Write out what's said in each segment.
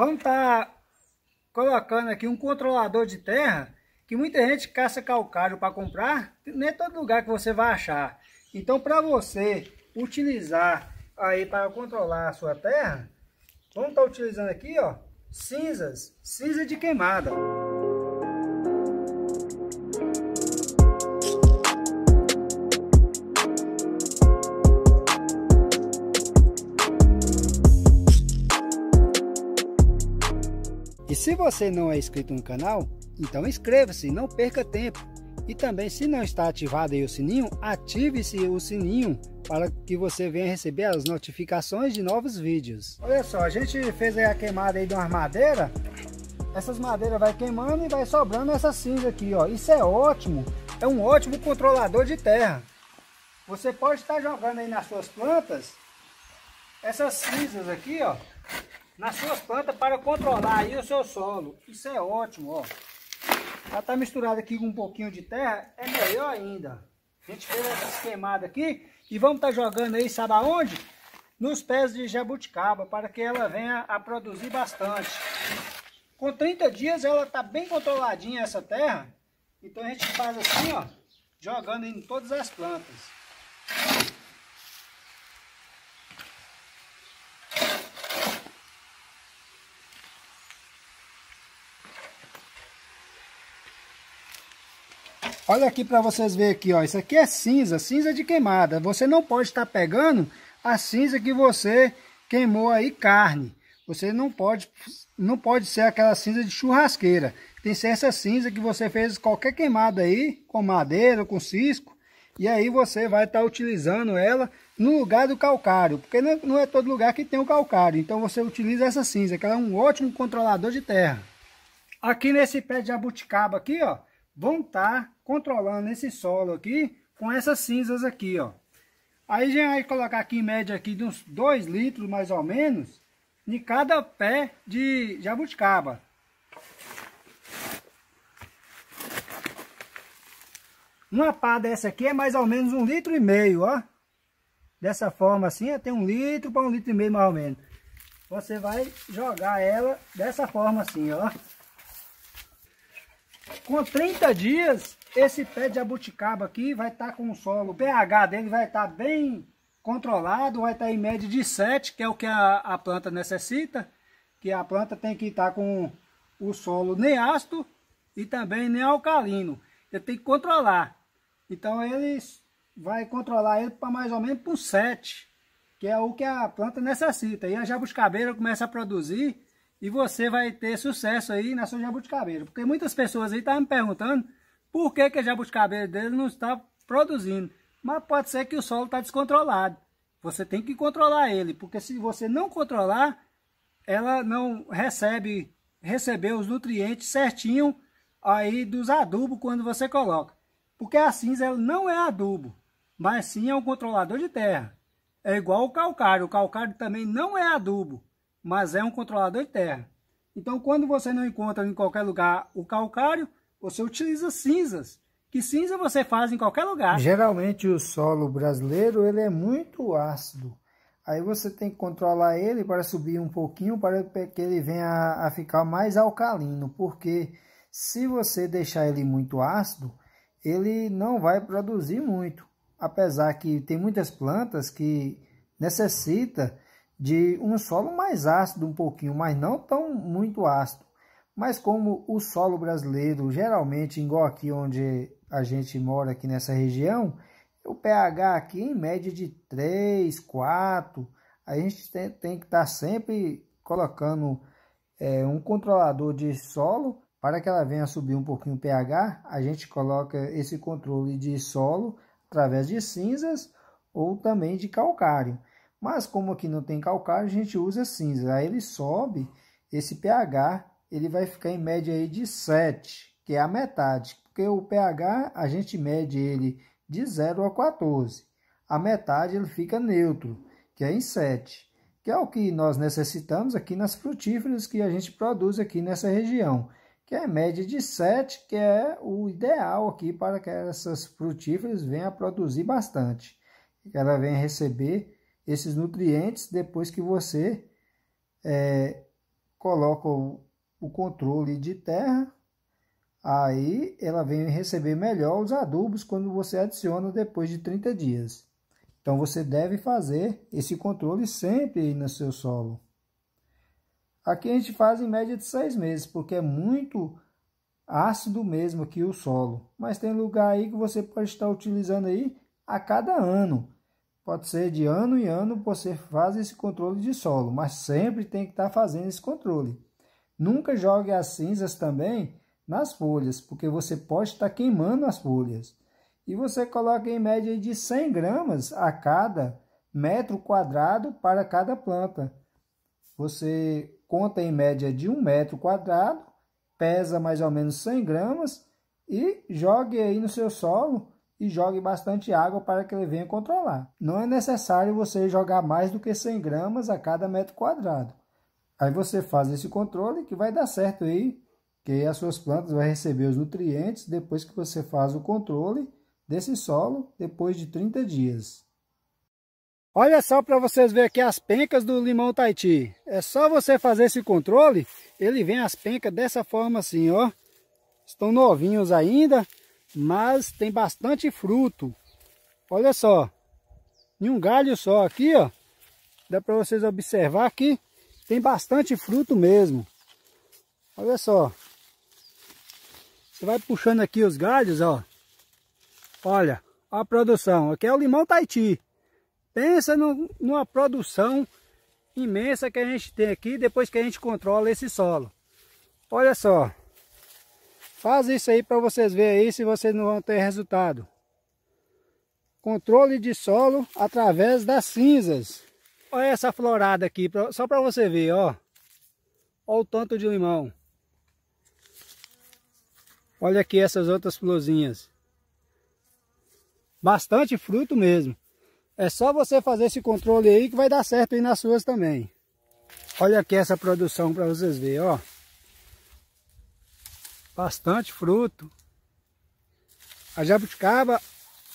vamos estar tá colocando aqui um controlador de terra, que muita gente caça calcário para comprar, nem é todo lugar que você vai achar. Então para você utilizar aí para controlar a sua terra, vamos estar tá utilizando aqui ó, cinzas, cinza de queimada. se você não é inscrito no canal, então inscreva-se, não perca tempo. E também, se não está ativado o sininho, ative-se o sininho para que você venha receber as notificações de novos vídeos. Olha só, a gente fez a queimada aí de uma madeira. Essas madeiras vai queimando e vai sobrando essa cinza aqui, ó. Isso é ótimo, é um ótimo controlador de terra. Você pode estar jogando aí nas suas plantas essas cinzas aqui, ó nas suas plantas para controlar aí o seu solo. Isso é ótimo, ó. Já tá misturado aqui com um pouquinho de terra, é melhor ainda. A gente fez essa queimada aqui e vamos estar tá jogando aí, sabe aonde? Nos pés de jabuticaba, para que ela venha a produzir bastante. Com 30 dias ela tá bem controladinha essa terra, então a gente faz assim, ó, jogando em todas as plantas. Olha aqui para vocês verem aqui, ó. Isso aqui é cinza, cinza de queimada. Você não pode estar pegando a cinza que você queimou aí carne. Você não pode, não pode ser aquela cinza de churrasqueira. Tem que ser essa cinza que você fez qualquer queimada aí, com madeira, com cisco. E aí você vai estar utilizando ela no lugar do calcário. Porque não é, é todo lugar que tem o calcário. Então você utiliza essa cinza, que ela é um ótimo controlador de terra. Aqui nesse pé de jabuticaba aqui, ó vão estar tá controlando esse solo aqui com essas cinzas aqui, ó. Aí já vai colocar aqui em média aqui de uns 2 litros mais ou menos em cada pé de jabuticaba. Uma pá dessa aqui é mais ou menos um litro e meio, ó. Dessa forma assim, tem um litro para um litro e meio mais ou menos. Você vai jogar ela dessa forma assim, ó. Com 30 dias, esse pé de abuticaba aqui vai estar tá com o solo, o pH dele vai estar tá bem controlado, vai estar tá em média de 7, que é o que a, a planta necessita, que a planta tem que estar tá com o solo nem ácido e também nem alcalino. Ele tem que controlar. Então ele vai controlar ele para mais ou menos por 7, que é o que a planta necessita. E a jabuticabeira começa a produzir e você vai ter sucesso aí na sua jabuticabeira. Porque muitas pessoas aí estavam me perguntando por que, que a jabuticabeira dele não está produzindo. Mas pode ser que o solo está descontrolado. Você tem que controlar ele, porque se você não controlar, ela não recebe receber os nutrientes certinho aí dos adubos quando você coloca. Porque a cinza ela não é adubo, mas sim é um controlador de terra. É igual o calcário, o calcário também não é adubo, mas é um controlador de terra. Então, quando você não encontra em qualquer lugar o calcário, você utiliza cinzas. Que cinza você faz em qualquer lugar. Geralmente o solo brasileiro ele é muito ácido. Aí você tem que controlar ele para subir um pouquinho para que ele venha a ficar mais alcalino, porque se você deixar ele muito ácido, ele não vai produzir muito. Apesar que tem muitas plantas que necessita de um solo mais ácido um pouquinho, mas não tão muito ácido. Mas como o solo brasileiro, geralmente, igual aqui onde a gente mora aqui nessa região, o pH aqui em média é de 3, 4, a gente tem, tem que estar tá sempre colocando é, um controlador de solo para que ela venha subir um pouquinho o pH, a gente coloca esse controle de solo através de cinzas ou também de calcário. Mas como aqui não tem calcário, a gente usa cinza. Aí ele sobe, esse pH ele vai ficar em média aí de 7, que é a metade. Porque o pH a gente mede ele de 0 a 14. A metade ele fica neutro, que é em 7, que é o que nós necessitamos aqui nas frutíferas que a gente produz aqui nessa região que é média de 7, que é o ideal aqui para que essas frutíferas venham a produzir bastante, que ela venha receber esses nutrientes depois que você é, coloca o, o controle de terra, aí ela vem receber melhor os adubos quando você adiciona depois de 30 dias. Então você deve fazer esse controle sempre no seu solo. Aqui a gente faz em média de seis meses, porque é muito ácido mesmo aqui o solo. Mas tem lugar aí que você pode estar utilizando aí a cada ano. Pode ser de ano em ano você faz esse controle de solo, mas sempre tem que estar tá fazendo esse controle. Nunca jogue as cinzas também nas folhas, porque você pode estar tá queimando as folhas. E você coloca em média de 100 gramas a cada metro quadrado para cada planta. Você conta em média de um metro quadrado, pesa mais ou menos 100 gramas e jogue aí no seu solo e jogue bastante água para que ele venha controlar. Não é necessário você jogar mais do que 100 gramas a cada metro quadrado. Aí você faz esse controle que vai dar certo aí, que as suas plantas vão receber os nutrientes depois que você faz o controle desse solo depois de 30 dias. Olha só para vocês verem aqui as pencas do limão Taiti. É só você fazer esse controle, ele vem as pencas dessa forma assim, ó. Estão novinhos ainda, mas tem bastante fruto. Olha só, em um galho só aqui, ó, dá para vocês observar que tem bastante fruto mesmo. Olha só, você vai puxando aqui os galhos, ó. Olha, a produção, aqui é o limão Taiti. Pensa no, numa produção imensa que a gente tem aqui depois que a gente controla esse solo. Olha só, Faz isso aí para vocês verem aí se vocês não vão ter resultado. Controle de solo através das cinzas. Olha essa florada aqui, só para você ver, ó. Olha o tanto de limão. Olha aqui essas outras florzinhas. Bastante fruto mesmo. É só você fazer esse controle aí que vai dar certo aí nas suas também. Olha aqui essa produção para vocês verem, ó bastante fruto. A jabuticaba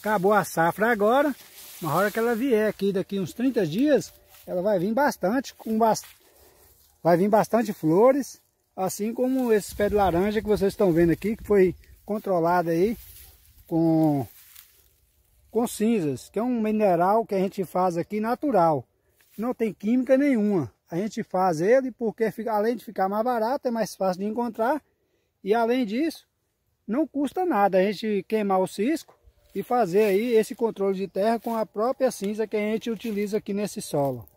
acabou a safra agora, na hora que ela vier aqui daqui uns 30 dias, ela vai vir bastante, com vai vir bastante flores, assim como esse pé de laranja que vocês estão vendo aqui, que foi controlado aí com, com cinzas, que é um mineral que a gente faz aqui natural, não tem química nenhuma. A gente faz ele porque fica, além de ficar mais barato, é mais fácil de encontrar e além disso, não custa nada a gente queimar o cisco e fazer aí esse controle de terra com a própria cinza que a gente utiliza aqui nesse solo.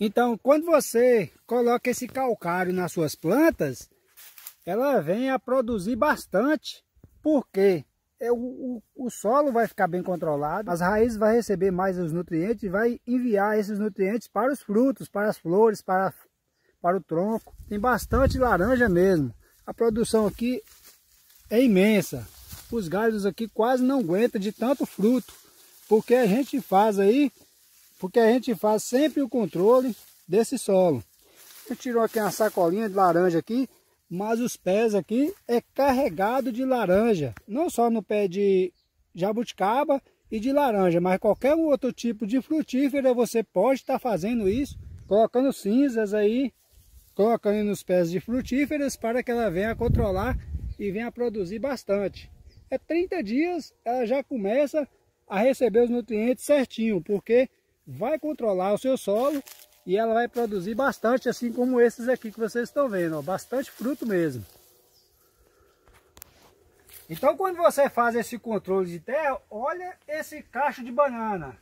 Então, quando você coloca esse calcário nas suas plantas, ela vem a produzir bastante, porque é o, o, o solo vai ficar bem controlado, as raízes vão receber mais os nutrientes e vai enviar esses nutrientes para os frutos, para as flores, para, para o tronco. Tem bastante laranja mesmo. A produção aqui é imensa. Os galhos aqui quase não aguentam de tanto fruto, porque a gente faz aí, porque a gente faz sempre o controle desse solo. A gente tirou aqui uma sacolinha de laranja aqui, mas os pés aqui é carregado de laranja, não só no pé de jabuticaba e de laranja, mas qualquer outro tipo de frutífera você pode estar tá fazendo isso, colocando cinzas aí colocando nos pés de frutíferas para que ela venha controlar e venha produzir bastante. É 30 dias, ela já começa a receber os nutrientes certinho, porque vai controlar o seu solo e ela vai produzir bastante, assim como esses aqui que vocês estão vendo, ó, bastante fruto mesmo. Então quando você faz esse controle de terra, olha esse cacho de banana.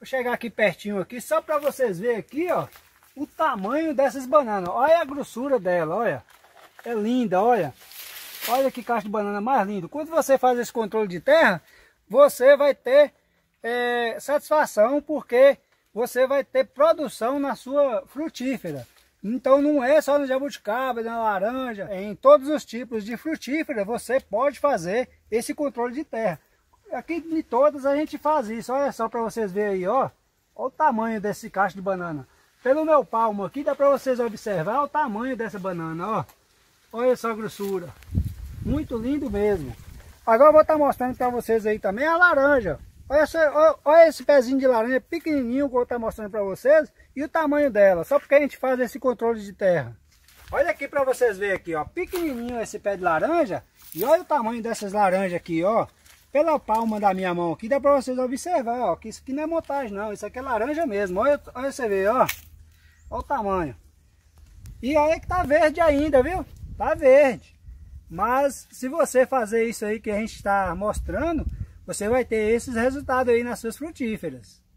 Vou chegar aqui pertinho aqui, só para vocês verem aqui, ó o tamanho dessas bananas. Olha a grossura dela, olha. É linda, olha. Olha que caixa de banana mais lindo. Quando você faz esse controle de terra, você vai ter é, satisfação, porque você vai ter produção na sua frutífera. Então não é só no jabuticaba, na laranja, é em todos os tipos de frutífera você pode fazer esse controle de terra. Aqui em todas a gente faz isso, olha só para vocês verem aí, ó. Olha o tamanho desse cacho de banana. Pelo meu palmo aqui, dá para vocês observar o tamanho dessa banana, ó. Olha essa grossura. Muito lindo mesmo. Agora eu vou estar tá mostrando para vocês aí também a laranja. Olha, essa, olha, olha esse pezinho de laranja pequenininho que eu vou estar tá mostrando para vocês. E o tamanho dela, só porque a gente faz esse controle de terra. Olha aqui para vocês verem aqui, ó. Pequenininho esse pé de laranja. E olha o tamanho dessas laranjas aqui, ó. Pela palma da minha mão aqui, dá para vocês observar, ó. Que isso aqui não é montagem, não. Isso aqui é laranja mesmo. Olha, olha você ver, ó. Olha o tamanho. E olha que tá verde ainda, viu? Tá verde. Mas se você fazer isso aí que a gente está mostrando, você vai ter esses resultados aí nas suas frutíferas.